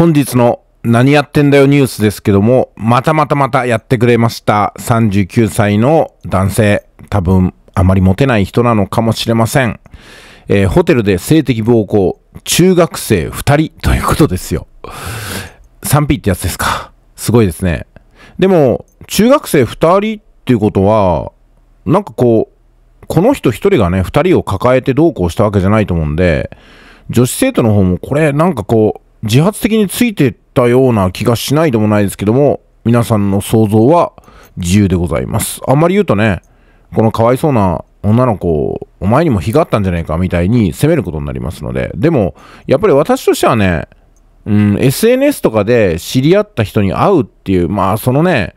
本日の何やってんだよニュースですけども、またまたまたやってくれました。39歳の男性。多分、あまりモテない人なのかもしれません。えー、ホテルで性的暴行、中学生2人ということですよ。3P ってやつですか。すごいですね。でも、中学生2人っていうことは、なんかこう、この人1人がね、2人を抱えてどうこうしたわけじゃないと思うんで、女子生徒の方もこれなんかこう、自発的についてたような気がしないでもないですけども、皆さんの想像は自由でございます。あんまり言うとね、このかわいそうな女の子、お前にも非があったんじゃないかみたいに責めることになりますので、でも、やっぱり私としてはね、うん、SNS とかで知り合った人に会うっていう、まあそのね、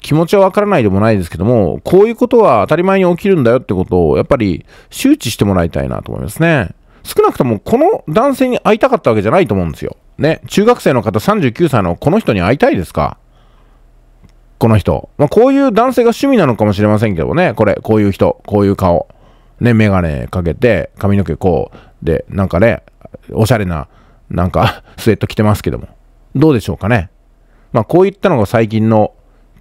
気持ちはわからないでもないですけども、こういうことは当たり前に起きるんだよってことを、やっぱり周知してもらいたいなと思いますね。少なくともこの男性に会いたかったわけじゃないと思うんですよ。ね、中学生の方39歳のこの人に会いたいですかこの人。まあ、こういう男性が趣味なのかもしれませんけどね、これ、こういう人、こういう顔。ね、メガネかけて、髪の毛こう。で、なんかね、おしゃれな、なんか スウェット着てますけども。どうでしょうかね。まあ、こういったのが最近の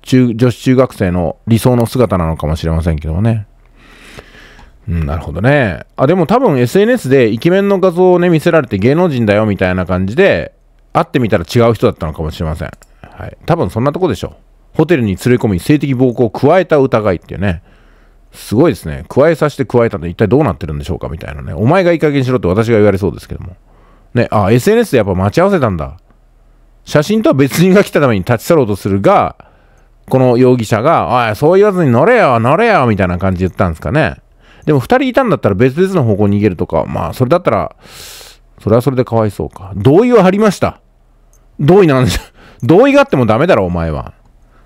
中女子中学生の理想の姿なのかもしれませんけどもね。うん、なるほどね。あ、でも多分 SNS でイケメンの画像をね、見せられて芸能人だよみたいな感じで、会ってみたら違う人だったのかもしれません。はい。多分そんなとこでしょう。ホテルに連れ込み、性的暴行を加えた疑いっていうね。すごいですね。加えさせて加えたの一体どうなってるんでしょうかみたいなね。お前がいい加減しろって私が言われそうですけども。ね、あ、SNS でやっぱ待ち合わせたんだ。写真とは別人が来たために立ち去ろうとするが、この容疑者が、おい、そう言わずに乗れよ、乗れよ、みたいな感じで言ったんですかね。でも2人いたんだったら別々の方向に逃げるとか、まあ、それだったら、それはそれでかわいそうか。同意はありました。同意なんです。同意があってもダメだろ、お前は。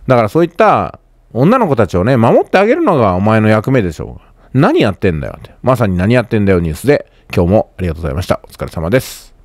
だからそういった女の子たちをね、守ってあげるのがお前の役目でしょう。何やってんだよって。まさに何やってんだよ、ニュースで。今日もありがとうございました。お疲れ様です。